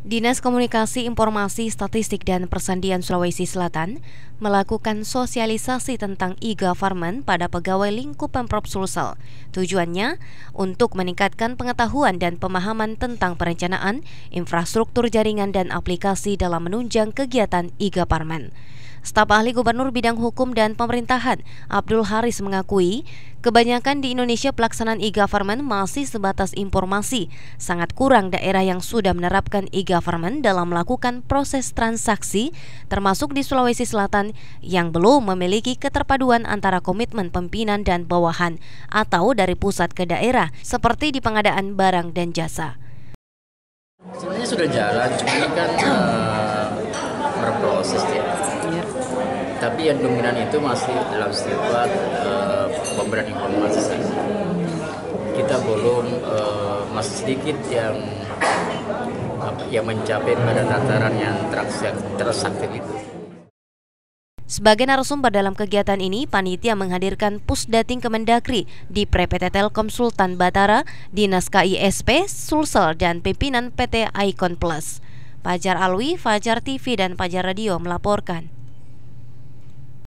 Dinas Komunikasi Informasi Statistik dan Persandian Sulawesi Selatan melakukan sosialisasi tentang e-government pada pegawai lingkup Pemprov Sulsel. Tujuannya untuk meningkatkan pengetahuan dan pemahaman tentang perencanaan, infrastruktur jaringan dan aplikasi dalam menunjang kegiatan e-government. Staf ahli Gubernur Bidang Hukum dan Pemerintahan Abdul Haris mengakui, kebanyakan di Indonesia pelaksanaan e-government masih sebatas informasi, sangat kurang daerah yang sudah menerapkan e-government dalam melakukan proses transaksi, termasuk di Sulawesi Selatan yang belum memiliki keterpaduan antara komitmen pimpinan dan bawahan atau dari pusat ke daerah, seperti di pengadaan barang dan jasa. Sebenarnya sudah jalan, cuma kan uh, berproses ya banyak tapi yang dominan itu masih dalam sifat uh, pemberian informasi saja kita belum uh, masih sedikit yang apa, yang mencapai pada tataran yang tersaktif itu sebagai narasumber dalam kegiatan ini, panitia menghadirkan Pusdating Kemendagri di PT Telkom Sultan Batara, Dinas KISP, Sulsel, dan pimpinan PT Icon Plus. Fajar Alwi, Fajar TV, dan Fajar Radio melaporkan.